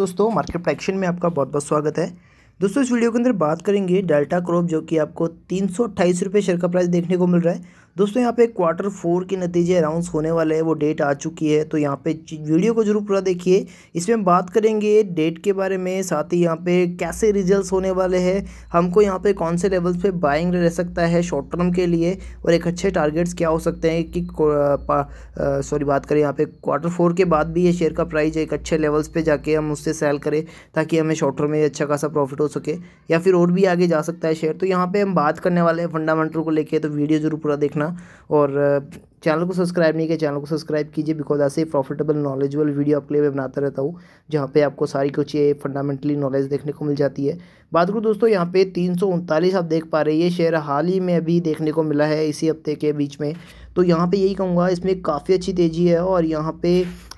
दोस्तों मार्केट प्राइक्शन में आपका बहुत बहुत स्वागत है दोस्तों इस वीडियो के अंदर बात करेंगे डेल्टा क्रॉप जो कि आपको तीन सौ शेयर का प्राइस देखने को मिल रहा है दोस्तों यहाँ पे क्वार्टर फोर के नतीजे अनाउंस होने वाले हैं वो डेट आ चुकी है तो यहाँ पे वीडियो को जरूर पूरा देखिए इसमें हम बात करेंगे डेट के बारे में साथ ही यहाँ पे कैसे रिजल्ट्स होने वाले हैं हमको यहाँ पे कौन से लेवल्स पे बाइंग रह सकता है शॉर्ट टर्म के लिए और एक अच्छे टारगेट्स क्या हो सकते हैं कि सॉरी बात करें यहाँ पर क्वार्टर फोर के बाद भी ये शेयर का प्राइस एक अच्छे लेवल्स पर जाके हम उससे सेल करें ताकि हमें शॉर्ट टर्म में अच्छा खासा प्रॉफिट हो सके या फिर और भी आगे जा सकता है शेयर तो यहाँ पर हम बात करने वाले हैं फंडामेंटल को लेकर तो वीडियो जरूर पूरा देखना करना और चैनल को सब्सक्राइब नहीं किया चैनल को सब्सक्राइब कीजिए बिकॉज ऐसे प्रॉफिटेबल नॉलेजेबल वीडियो आपके लिए मैं बनाता रहता हूँ जहाँ पे आपको सारी कुछ ये फंडामेंटली नॉलेज देखने को मिल जाती है बात करूँ दोस्तों यहाँ पे तीन आप देख पा रहे हैं ये शेयर हाल ही में अभी देखने को मिला है इसी हफ्ते के बीच में तो यहाँ पे यही कहूँगा इसमें काफ़ी अच्छी तेज़ी है और यहाँ पे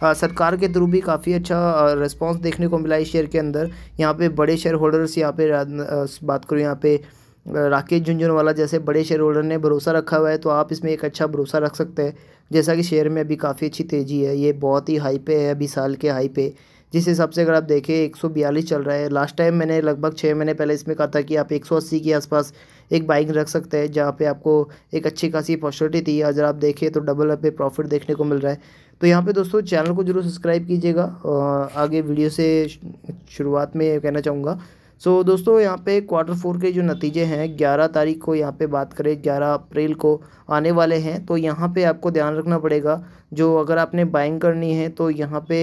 आ, सरकार के थ्रू भी काफ़ी अच्छा रिस्पॉन्स देखने को मिला इस शेयर के अंदर यहाँ पे बड़े शेयर होल्डर्स यहाँ पे बात करूँ यहाँ पे राकेश झुंझुनवाला जैसे बड़े शेयर होल्डर ने भरोसा रखा हुआ है तो आप इसमें एक अच्छा भरोसा रख सकते हैं जैसा कि शेयर में अभी काफ़ी अच्छी तेज़ी है ये बहुत ही हाई पे है अभी साल के हाई पे जिस हिसाब से अगर आप देखें एक चल रहा है लास्ट टाइम मैंने लगभग छः महीने पहले इसमें कहा था कि आप एक के आसपास एक बाइक रख सकते हैं जहाँ पे आपको एक अच्छी खासी अपॉर्चुनिटी थी अगर आप देखें तो डबल अपे पे प्रॉफिट देखने को मिल रहा है तो यहाँ पे दोस्तों चैनल को जरूर सब्सक्राइब कीजिएगा आगे वीडियो से शुरुआत में कहना चाहूँगा सो so, दोस्तों यहाँ पे क्वार्टर फोर के जो नतीजे हैं ग्यारह तारीख को यहाँ पे बात करें ग्यारह अप्रैल को आने वाले हैं तो यहाँ पे आपको ध्यान रखना पड़ेगा जो अगर आपने बाइंग करनी है तो यहाँ पे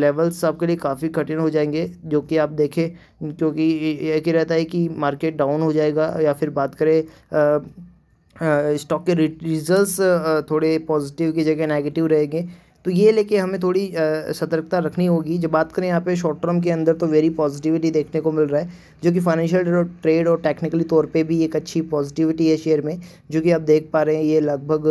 लेवल्स आपके लिए काफ़ी कठिन हो जाएंगे जो कि आप देखें क्योंकि एक ही रहता है कि मार्केट डाउन हो जाएगा या फिर बात करें स्टॉक के रिज़ल्ट थोड़े पॉजिटिव की जगह नेगेटिव रहेंगे तो ये लेके हमें थोड़ी सतर्कता रखनी होगी जब बात करें यहाँ पे शॉर्ट टर्म के अंदर तो वेरी पॉजिटिविटी देखने को मिल रहा है जो कि फाइनेंशियल ट्रेड और टेक्निकली तौर पे भी एक अच्छी पॉजिटिविटी है शेयर में जो कि आप देख पा रहे हैं ये लगभग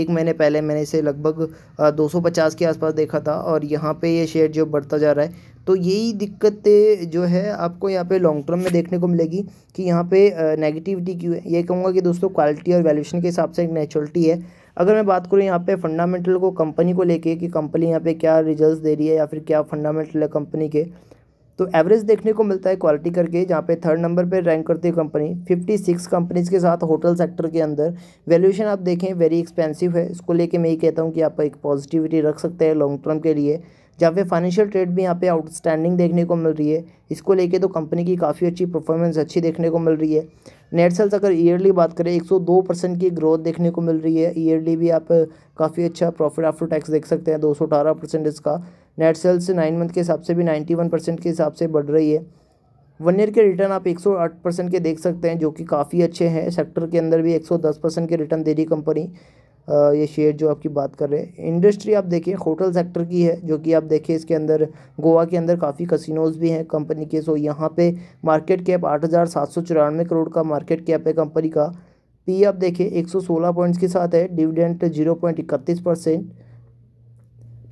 एक महीने पहले मैंने इसे लगभग 250 के आसपास देखा था और यहाँ पर ये शेयर जो बढ़ता जा रहा है तो यही दिक्कतें जो है आपको यहाँ पे लॉन्ग टर्म में देखने को मिलेगी कि यहाँ पे नेगेटिविटी क्यों है ये कहूँगा कि दोस्तों क्वालिटी और वैल्यूशन के हिसाब से एक नेचुरलिटी है अगर मैं बात करूँ यहाँ पे फंडामेंटल को कंपनी को लेके कि कंपनी यहाँ पे क्या रिजल्ट्स दे रही है या फिर क्या फंडामेंटल है कंपनी के तो एवरेज देखने को मिलता है क्वालिटी करके जहाँ पे थर्ड नंबर पे रैंक करती है कंपनी 56 कंपनीज़ के साथ होटल सेक्टर के अंदर वैल्यूएशन आप देखें वेरी एक्सपेंसिव है इसको लेके मैं ही कहता हूँ कि आप एक पॉजिटिविटी रख सकते हैं लॉन्ग टर्म के लिए जहाँ पे फाइनेंशियल ट्रेड भी यहाँ पे आउटस्टैंडिंग देखने को मिल रही है इसको लेके तो कंपनी की काफ़ी अच्छी परफॉर्मेंस अच्छी देखने को मिल रही है नेट सेल्स अगर ईयरली बात करें 102 परसेंट की ग्रोथ देखने को मिल रही है ईयरली भी आप काफ़ी अच्छा प्रॉफिट आफ्टर टैक्स देख सकते हैं दो परसेंट इसका नेट सेल्स नाइन मंथ के हिसाब से भी नाइन्टी वन परसेंट के हिसाब से बढ़ रही है वन ईयर के रिटर्न आप 108 परसेंट के देख सकते हैं जो कि काफ़ी अच्छे हैं सेक्टर के अंदर भी 110 परसेंट के रिटर्न दे रही कंपनी ये शेयर जो आपकी बात कर रहे हैं इंडस्ट्री आप देखें होटल सेक्टर की है जो कि आप देखें इसके अंदर गोवा के अंदर काफ़ी कसिनोज़ भी हैं कंपनी के सो यहाँ पे मार्केट कैप आठ हज़ार सात सौ चौरानवे करोड़ का मार्केट कैप है कंपनी का पी आप देखें एक सौ सोलह पॉइंट्स के साथ है डिविडेंट जीरो पॉइंट इकतीस परसेंट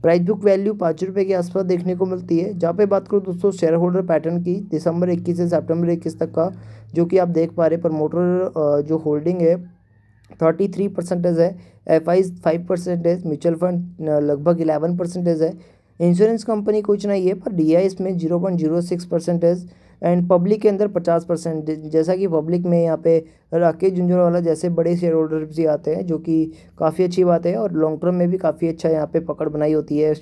प्राइस बुक वैल्यू पाँच रुपये के आसपास देखने को मिलती है जहाँ पे बात करूँ दोस्तों शेयर होल्डर पैटर्न की दिसंबर इक्कीस से सितंबर इक्कीस तक का जो कि आप देख पा रहे प्रमोटर जो होल्डिंग है थर्टी थ्री परसेंटेज है F I five percentage mutual fund लगभग इलेवन परसेंटेज है इंश्योरेंस कंपनी कुछ नहीं है पर डी आई इसमें zero point zero six percentage and public के अंदर पचास परसेंट जैसा कि पब्लिक में यहाँ पे राकेश झुंझुनवाला जैसे बड़े शेयर होल्डर भी आते हैं जो कि काफ़ी अच्छी बात है और लॉन्ग टर्म में भी काफ़ी अच्छा यहाँ पे पकड़ बनाई होती है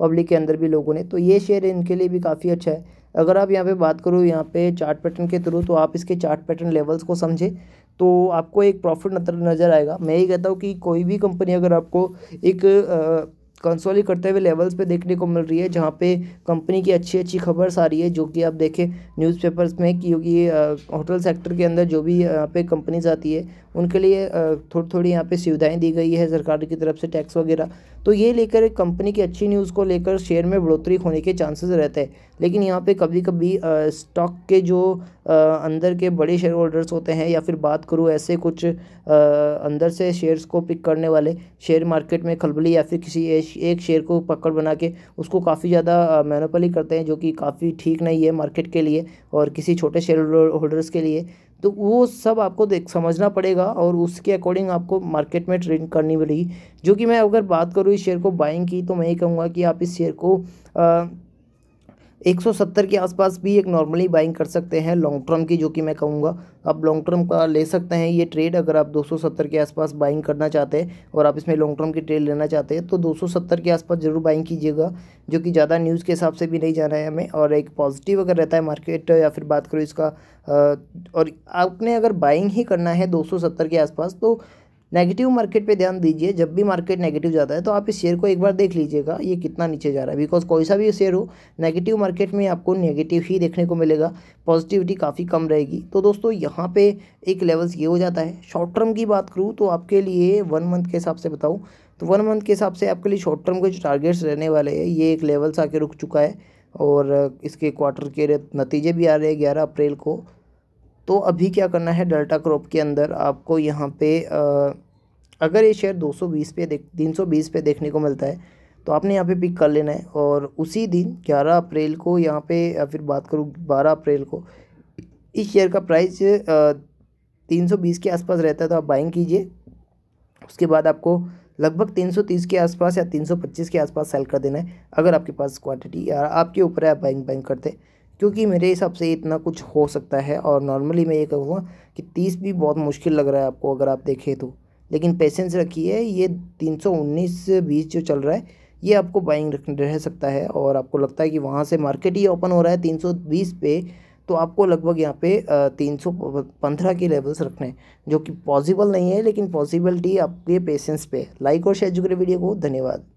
पब्लिक के अंदर भी लोगों ने तो ये शेयर इनके लिए भी काफ़ी अच्छा है अगर आप यहाँ पे बात करो यहाँ पे चार्ट पैटर्न के थ्रू तो आप इसके चार्ट पैटर्न लेवल्स को समझें तो आपको एक प्रॉफिट नज़र आएगा मैं ही कहता हूँ कि कोई भी कंपनी अगर आपको एक कंसोली करते हुए लेवल्स पे देखने को मिल रही है जहाँ पे कंपनी की अच्छी अच्छी खबर आ रही है जो कि आप देखें न्यूज़पेपर्स में क्योंकि होटल सेक्टर के अंदर जो भी यहाँ पे कंपनीज आती है उनके लिए थोड़ी थोड़ी यहाँ पे सुविधाएं दी गई है सरकार की तरफ से टैक्स वगैरह तो ये लेकर कंपनी की अच्छी न्यूज़ को लेकर शेयर में बढ़ोतरी होने के चांसेस रहते हैं लेकिन यहाँ पे कभी कभी स्टॉक के जो अंदर के बड़े शेयर होल्डर्स होते हैं या फिर बात करूँ ऐसे कुछ अंदर से शेयर्स को पिक करने वाले शेयर मार्केट में खलबली या फिर किसी एक शेयर को पकड़ बना के उसको काफ़ी ज़्यादा मैनोपली करते हैं जो कि काफ़ी ठीक नहीं है मार्केट के लिए और किसी छोटे शेयर होल्डर्स के लिए तो वो सब आपको देख समझना पड़ेगा और उसके अकॉर्डिंग आपको मार्केट में ट्रेड करनी पड़ेगी जो कि मैं अगर बात करूँ इस शेयर को बाइंग की तो मैं ये कहूँगा कि आप इस शेयर को आ, 170 के आसपास भी एक नॉर्मली बाइंग कर सकते हैं लॉन्ग टर्म की जो कि मैं कहूँगा आप लॉन्ग टर्म का ले सकते हैं ये ट्रेड अगर आप 270 के आसपास बाइंग करना चाहते हैं और आप इसमें लॉन्ग टर्म की ट्रेड लेना चाहते हैं तो 270 के आसपास ज़रूर बाइंग कीजिएगा जो कि ज़्यादा न्यूज़ के हिसाब से भी नहीं जाना है हमें और एक पॉजिटिव अगर रहता है मार्केट या फिर बात करो इसका और आपने अगर बाइंग ही करना है सत्तर के आसपास तो नेगेटिव मार्केट पे ध्यान दीजिए जब भी मार्केट नेगेटिव जाता है तो आप इस शेयर को एक बार देख लीजिएगा ये कितना नीचे जा रहा है बिकॉज कोई सा भी शेयर हो नेगेटिव मार्केट में आपको नेगेटिव ही देखने को मिलेगा पॉजिटिविटी काफ़ी कम रहेगी तो दोस्तों यहाँ पे एक लेवल्स ये हो जाता है शॉर्ट टर्म की बात करूँ तो आपके लिए वन मंथ के हिसाब से बताऊँ तो वन मंथ के हिसाब से आपके लिए शॉर्ट टर्म के जो टारगेट्स रहने वाले हैं ये एक लेवल्स आके रुक चुका है और इसके क्वार्टर के नतीजे भी आ रहे हैं ग्यारह अप्रैल को तो अभी क्या करना है डेल्टा क्रॉप के अंदर आपको यहाँ पे अगर ये शेयर 220 पे देख 320 पे देखने को मिलता है तो आपने यहाँ पे पिक कर लेना है और उसी दिन 11 अप्रैल को यहाँ पे या फिर बात करूँ 12 अप्रैल को इस शेयर का प्राइस तीन सौ बीस के आसपास रहता है तो आप बाइंग कीजिए उसके बाद आपको लगभग तीन सौ तीस के आसपास या तीन सौ पच्चीस के आसपास सेल कर देना है अगर आपके पास क्वान्टिटी या आपके ऊपर है आप बाइंग बाइंग करते क्योंकि मेरे हिसाब से इतना कुछ हो सकता है और नॉर्मली मैं ये कहूँगा कि तीस भी बहुत मुश्किल लग रहा है आपको अगर आप देखें तो लेकिन पेशेंस रखिए ये तीन सौ उन्नीस बीस जो चल रहा है ये आपको बाइंग रख रह सकता है और आपको लगता है कि वहाँ से मार्केट ही ओपन हो रहा है तीन सौ बीस पे तो आपको लगभग यहाँ पे तीन सौ पंद्रह के लेवल्स रखने हैं जो कि पॉसिबल नहीं है लेकिन पॉसिबिलिटी आपके पेशेंस पे लाइक और शेयर जुगरे वीडियो को धन्यवाद